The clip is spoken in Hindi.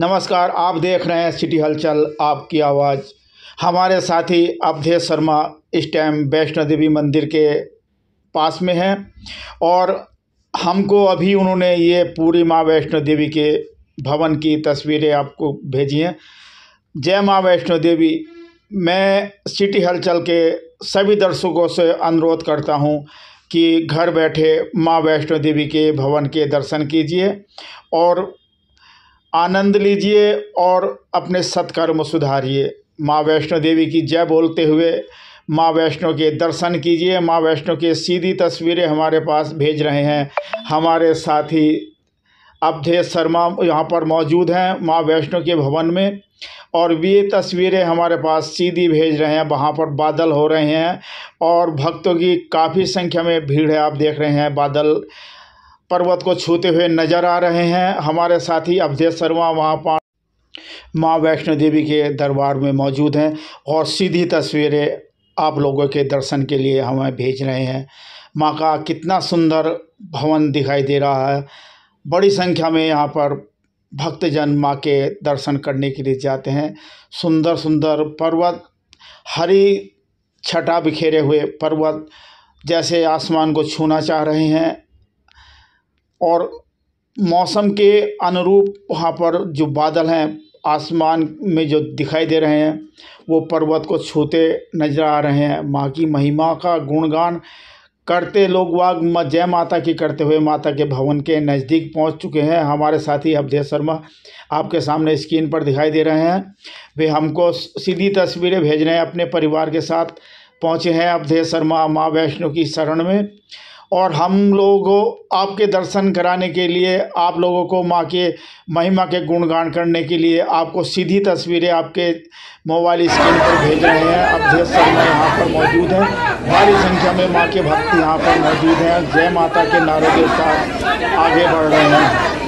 नमस्कार आप देख रहे हैं सिटी हलचल आपकी आवाज़ हमारे साथी अवधेश शर्मा इस टाइम वैष्णो देवी मंदिर के पास में हैं और हमको अभी उन्होंने ये पूरी माँ वैष्णो देवी के भवन की तस्वीरें आपको भेजी हैं जय माँ वैष्णो देवी मैं सिटी हलचल के सभी दर्शकों से अनुरोध करता हूँ कि घर बैठे माँ वैष्णो देवी के भवन के दर्शन कीजिए और आनंद लीजिए और अपने सत्कर्म सुधारिए माँ वैष्णो देवी की जय बोलते हुए माँ वैष्णो के दर्शन कीजिए माँ वैष्णो के सीधी तस्वीरें हमारे पास भेज रहे हैं हमारे साथी अवधेश शर्मा यहाँ पर मौजूद हैं माँ वैष्णो के भवन में और वे तस्वीरें हमारे पास सीधी भेज रहे हैं वहाँ पर बादल हो रहे हैं और भक्तों की काफ़ी संख्या में भीड़ है आप देख रहे हैं बादल पर्वत को छूते हुए नजर आ रहे हैं हमारे साथी अवधेश शर्मा वहाँ पा माँ वैष्णो देवी के दरबार में मौजूद हैं और सीधी तस्वीरें आप लोगों के दर्शन के लिए हमें भेज रहे हैं माँ का कितना सुंदर भवन दिखाई दे रहा है बड़ी संख्या में यहाँ पर भक्तजन माँ के दर्शन करने के लिए जाते हैं सुंदर सुंदर पर्वत हरी छटा बिखेरे हुए पर्वत जैसे आसमान को छूना चाह रहे हैं और मौसम के अनुरूप वहाँ पर जो बादल हैं आसमान में जो दिखाई दे रहे हैं वो पर्वत को छूते नजर आ रहे हैं माँ की महिमा का गुणगान करते लोग वाग मा जय माता की करते हुए माता के भवन के नज़दीक पहुंच चुके हैं हमारे साथी अवधेश शर्मा आपके सामने स्क्रीन पर दिखाई दे रहे हैं वे हमको सीधी तस्वीरें भेज रहे हैं अपने परिवार के साथ पहुंचे हैं अवधेश शर्मा माँ वैष्णो की शरण में और हम लोगों आपके दर्शन कराने के लिए आप लोगों को माँ के महिमा के गुणगान करने के लिए आपको सीधी तस्वीरें आपके मोबाइल स्क्रीन पर भेज रहे हैं जय शर्मा यहाँ पर मौजूद हैं भारी संख्या में माँ के भक्त यहाँ पर मौजूद हैं जय माता के नारों के साथ आगे बढ़ रहे हैं